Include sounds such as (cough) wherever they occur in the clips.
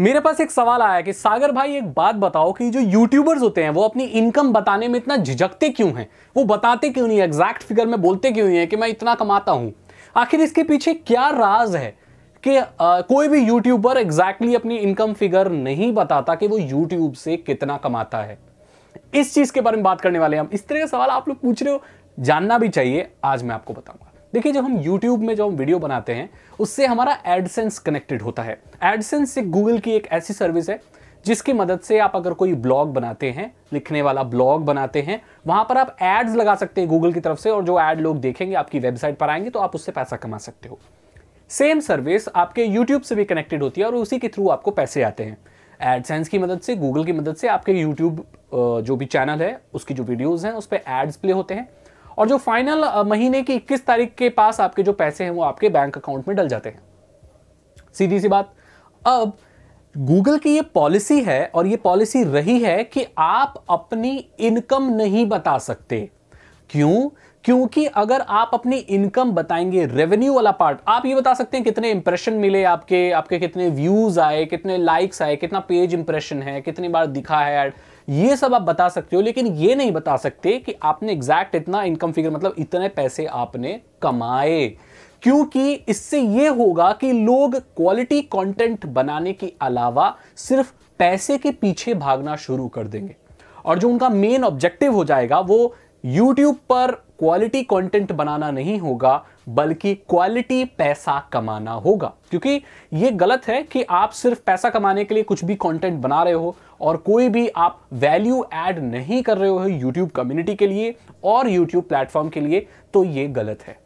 मेरे पास एक सवाल आया कि सागर भाई एक बात बताओ कि जो यूट्यूबर्स होते हैं वो अपनी इनकम बताने में इतना झिझकते क्यों हैं वो बताते क्यों नहीं एग्जैक्ट फिगर में बोलते क्यों नहीं है कि मैं इतना कमाता हूँ आखिर इसके पीछे क्या राज है कि आ, कोई भी यूट्यूबर एग्जैक्टली अपनी इनकम फिगर नहीं बताता कि वो यूट्यूब से कितना कमाता है इस चीज के बारे में बात करने वाले हम इस तरह का सवाल आप लोग पूछ रहे हो जानना भी चाहिए आज मैं आपको बताऊंगा देखिए जब हम यूट्यूब में जो हम वीडियो बनाते हैं उससे हमारा एडसेंस कनेक्टेड होता है एडसेंस एक गूगल की एक ऐसी सर्विस है जिसकी मदद से आप अगर कोई ब्लॉग बनाते हैं लिखने वाला ब्लॉग बनाते हैं वहां पर आप एड्स लगा सकते हैं गूगल की तरफ से और जो एड लोग देखेंगे आपकी वेबसाइट पर आएंगे तो आप उससे पैसा कमा सकते हो सेम सर्विस आपके यूट्यूब से भी कनेक्टेड होती है और उसी के थ्रू आपको पैसे आते हैं एडसेंस की मदद से गूगल की मदद से आपके यूट्यूब जो भी चैनल है उसकी जो वीडियोज़ हैं उस पर एड्स प्ले होते हैं और जो फाइनल महीने की इक्कीस तारीख के पास आपके जो पैसे हैं वो आपके बैंक अकाउंट में डल जाते हैं सीधी सी बात अब गूगल की ये पॉलिसी है और ये पॉलिसी रही है कि आप अपनी इनकम नहीं बता सकते क्यों क्योंकि अगर आप अपनी इनकम बताएंगे रेवेन्यू वाला पार्ट आप ये बता सकते हैं कितने इंप्रेशन मिले आपके आपके कितने व्यूज आए कितने लाइक्स आए कितना पेज इंप्रेशन है कितनी बार दिखा है एड ये सब आप बता सकते हो लेकिन ये नहीं बता सकते कि आपने एग्जैक्ट इतना इनकम फिगर मतलब इतने पैसे आपने कमाए क्योंकि इससे ये होगा कि लोग क्वालिटी कंटेंट बनाने के अलावा सिर्फ पैसे के पीछे भागना शुरू कर देंगे और जो उनका मेन ऑब्जेक्टिव हो जाएगा वो यूट्यूब पर क्वालिटी कंटेंट बनाना नहीं होगा बल्कि क्वालिटी पैसा कमाना होगा क्योंकि ये गलत है कि आप सिर्फ पैसा कमाने के लिए कुछ भी कंटेंट बना रहे हो और कोई भी आप वैल्यू ऐड नहीं कर रहे हो यूट्यूब कम्युनिटी के लिए और यूट्यूब प्लेटफॉर्म के लिए तो ये गलत है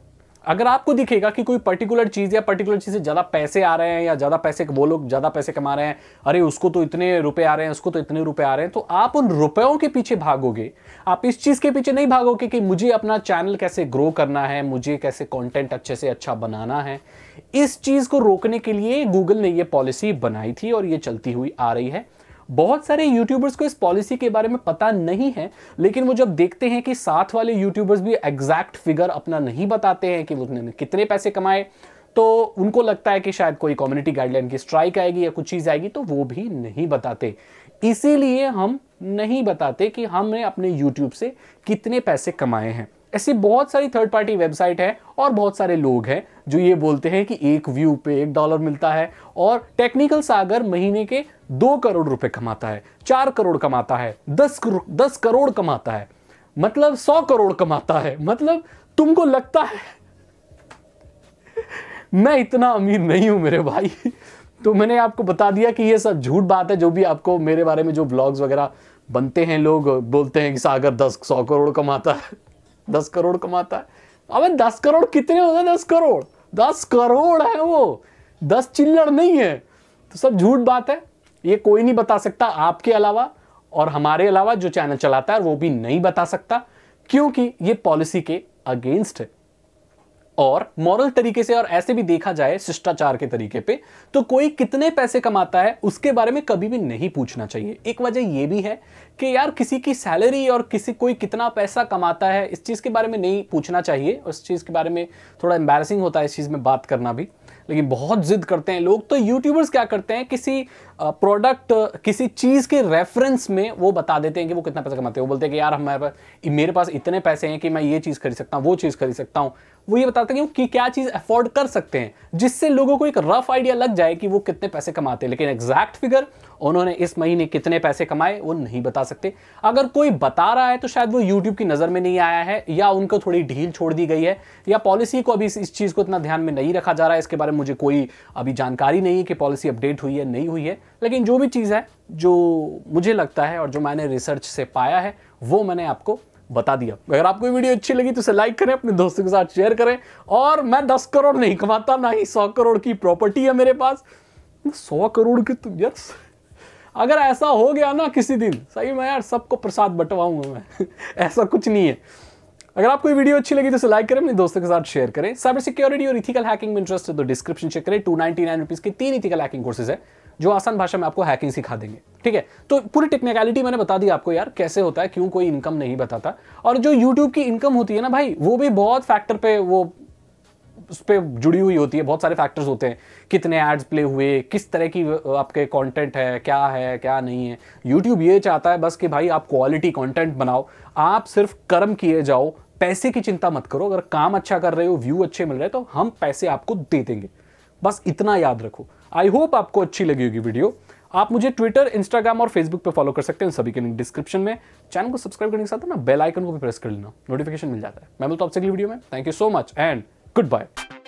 अगर आपको दिखेगा कि कोई पर्टिकुलर चीज़ या पर्टिकुलर चीज़ से ज़्यादा पैसे आ रहे हैं या ज़्यादा पैसे वो लोग ज़्यादा पैसे कमा रहे हैं अरे उसको तो इतने रुपए आ रहे हैं उसको तो इतने रुपए आ रहे हैं तो आप उन रुपयों के पीछे भागोगे आप इस चीज़ के पीछे नहीं भागोगे कि मुझे अपना चैनल कैसे ग्रो करना है मुझे कैसे कॉन्टेंट अच्छे से अच्छा बनाना है इस चीज़ को रोकने के लिए गूगल ने ये पॉलिसी बनाई थी और ये चलती हुई आ रही है बहुत सारे यूट्यूबर्स को इस पॉलिसी के बारे में पता नहीं है लेकिन वो जब देखते हैं कि साथ वाले यूट्यूबर्स भी एग्जैक्ट फिगर अपना नहीं बताते हैं कि उन्होंने कितने पैसे कमाए तो उनको लगता है कि शायद कोई कम्युनिटी गाइडलाइन की स्ट्राइक आएगी या कुछ चीज़ आएगी तो वो भी नहीं बताते इसीलिए हम नहीं बताते कि हमने अपने यूट्यूब से कितने पैसे कमाए हैं ऐसी बहुत सारी थर्ड पार्टी वेबसाइट है और बहुत सारे लोग हैं जो ये बोलते हैं कि एक व्यू पे एक डॉलर मिलता है और टेक्निकल सागर महीने के दो करोड़ रुपए कमाता है चार करोड़ कमाता है दस करोड़ दस करोड़ कमाता है मतलब सौ करोड़ कमाता है मतलब तुमको लगता है मैं इतना अमीर नहीं हूं मेरे भाई तो मैंने आपको बता दिया कि ये सब झूठ बात है जो भी आपको मेरे बारे में जो ब्लॉग्स वगैरह बनते हैं लोग बोलते हैं कि सागर दस सौ करोड़ कमाता है दस करोड़ कमाता है अबे दस करोड़ कितने होते हैं दस करोड़ दस करोड़ है वो दस चिल्लड़ नहीं है तो सब झूठ बात है ये कोई नहीं बता सकता आपके अलावा और हमारे अलावा जो चैनल चलाता है वो भी नहीं बता सकता क्योंकि ये पॉलिसी के अगेंस्ट है और मॉरल तरीके से और ऐसे भी देखा जाए शिष्टाचार के तरीके पे तो कोई कितने पैसे कमाता है उसके बारे में कभी भी नहीं पूछना चाहिए एक वजह यह भी है कि यार किसी की सैलरी और किसी कोई कितना पैसा कमाता है इस चीज़ के बारे में नहीं पूछना चाहिए उस चीज़ के बारे में थोड़ा एम्बेसिंग होता है इस चीज़ में बात करना भी लेकिन बहुत जिद करते हैं लोग तो यूट्यूबर्स क्या करते हैं किसी प्रोडक्ट किसी चीज़ के रेफरेंस में वो बता देते हैं कि वो कितना पैसा कमाते हैं वो बोलते हैं कि यार हमारे पास मेरे पास इतने पैसे हैं कि मैं ये चीज़ खरीद सकता हूँ वो चीज़ खरीद सकता हूँ वो ये बताते हैं कि क्या चीज़ अफोर्ड कर सकते हैं जिससे लोगों को एक रफ आइडिया लग जाए कि वो कितने पैसे कमाते हैं लेकिन एग्जैक्ट फिगर उन्होंने इस महीने कितने पैसे कमाए वो नहीं बता सकते अगर कोई बता रहा है तो शायद वो यूट्यूब की नज़र में नहीं आया है या उनको थोड़ी ढील छोड़ दी गई है या पॉलिसी को अभी इस चीज़ को इतना ध्यान में नहीं रखा जा रहा है इसके बारे में मुझे कोई अभी जानकारी नहीं है कि पॉलिसी अपडेट हुई है नहीं हुई है लेकिन जो भी चीज़ है जो मुझे लगता है और जो मैंने रिसर्च से पाया है वो मैंने आपको बता दिया अगर आपको ये वीडियो अच्छी लगी तो उसे लाइक करें अपने दोस्तों के साथ शेयर करें और मैं दस करोड़ नहीं कमाता ना ही सौ करोड़ की प्रॉपर्टी है मेरे पास सौ करोड़ की तुम तो, यार अगर ऐसा हो गया ना किसी दिन सही मैं यार सबको प्रसाद बंटवाऊंगा मैं (laughs) ऐसा कुछ नहीं है अगर आपको ये वीडियो अच्छी लगी तो इसे लाइक करें अपने दोस्तों के साथ शेयर करें साइबर सिक्योरिटी और इथिकल हैकिंग में इंटरेस्ट है तो डिस्क्रिप्शन चेक करें टू नाइनटी नाइन रुपीज़ के तीन इथिकल हैकिंग कोर्सेज है जो आसान भाषा में आपको हैकिंग सिखा देंगे ठीक है तो पूरी टेक्निकलिटी मैंने बता दी आपको यार कैसे होता है क्यों कोई इनकम नहीं बताता और जो यूट्यूब की इनकम होती है ना भाई वो भी बहुत फैक्टर पे वो उस पर जुड़ी हुई होती है बहुत सारे फैक्टर्स होते हैं कितने एड्स प्ले हुए किस तरह की आपके कंटेंट है क्या है क्या नहीं है यूट्यूब ये चाहता है बस कि भाई आप क्वालिटी कंटेंट बनाओ आप सिर्फ कर्म किए जाओ पैसे की चिंता मत करो अगर काम अच्छा कर रहे हो व्यू अच्छे मिल रहे हैं तो हम पैसे आपको दे देंगे बस इतना याद रखो आई होप आपको अच्छी लगी होगी वीडियो आप मुझे ट्विटर इंस्टाग्राम और फेसबुक पे फॉलो कर सकते हैं सभी के लिंक डिस्क्रिप्शन में चैनल को सब्सक्राइब करने के साथ ना बेल आइकन को भी प्रेस कर लेना नोटिफिकेशन मिल जाता है मैं मिलता हूँ आपसे अगली वीडियो में thank you so much and good bye